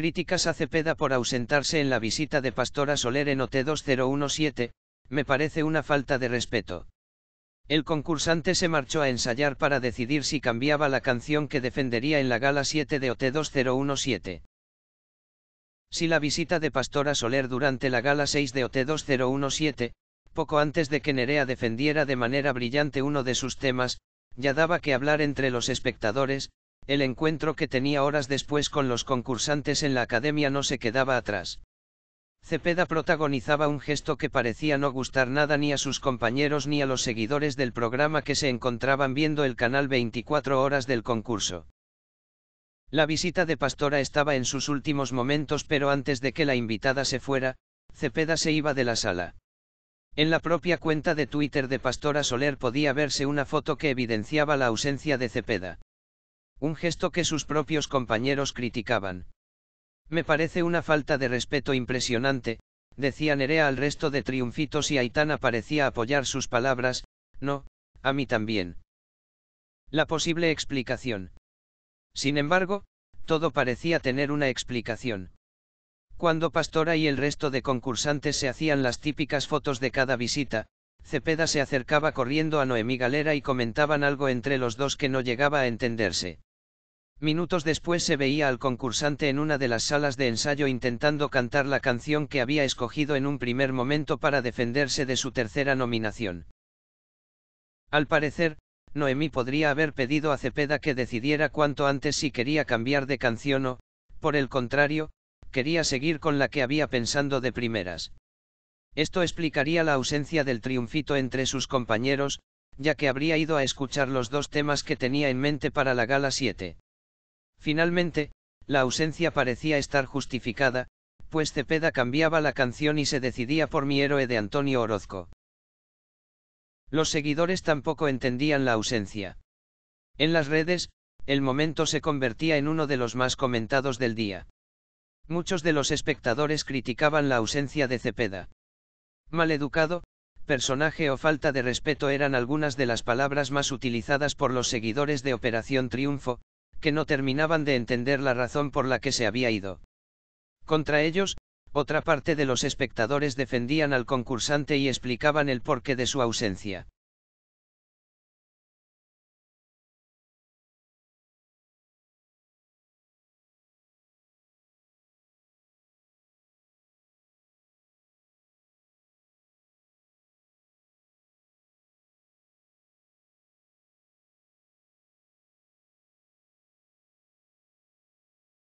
Críticas a Cepeda por ausentarse en la visita de Pastora Soler en OT2017, me parece una falta de respeto. El concursante se marchó a ensayar para decidir si cambiaba la canción que defendería en la gala 7 de OT2017. Si la visita de Pastora Soler durante la gala 6 de OT2017, poco antes de que Nerea defendiera de manera brillante uno de sus temas, ya daba que hablar entre los espectadores, el encuentro que tenía horas después con los concursantes en la academia no se quedaba atrás. Cepeda protagonizaba un gesto que parecía no gustar nada ni a sus compañeros ni a los seguidores del programa que se encontraban viendo el canal 24 horas del concurso. La visita de Pastora estaba en sus últimos momentos pero antes de que la invitada se fuera, Cepeda se iba de la sala. En la propia cuenta de Twitter de Pastora Soler podía verse una foto que evidenciaba la ausencia de Cepeda. Un gesto que sus propios compañeros criticaban. Me parece una falta de respeto impresionante, decía Nerea al resto de triunfitos y Aitana parecía apoyar sus palabras, no, a mí también. La posible explicación. Sin embargo, todo parecía tener una explicación. Cuando Pastora y el resto de concursantes se hacían las típicas fotos de cada visita, Cepeda se acercaba corriendo a Noemí Galera y comentaban algo entre los dos que no llegaba a entenderse. Minutos después se veía al concursante en una de las salas de ensayo intentando cantar la canción que había escogido en un primer momento para defenderse de su tercera nominación. Al parecer, Noemí podría haber pedido a Cepeda que decidiera cuanto antes si quería cambiar de canción o, por el contrario, quería seguir con la que había pensando de primeras. Esto explicaría la ausencia del triunfito entre sus compañeros, ya que habría ido a escuchar los dos temas que tenía en mente para la gala 7. Finalmente, la ausencia parecía estar justificada, pues Cepeda cambiaba la canción y se decidía por mi héroe de Antonio Orozco. Los seguidores tampoco entendían la ausencia. En las redes, el momento se convertía en uno de los más comentados del día. Muchos de los espectadores criticaban la ausencia de Cepeda. Maleducado, personaje o falta de respeto eran algunas de las palabras más utilizadas por los seguidores de Operación Triunfo, que no terminaban de entender la razón por la que se había ido. Contra ellos, otra parte de los espectadores defendían al concursante y explicaban el porqué de su ausencia.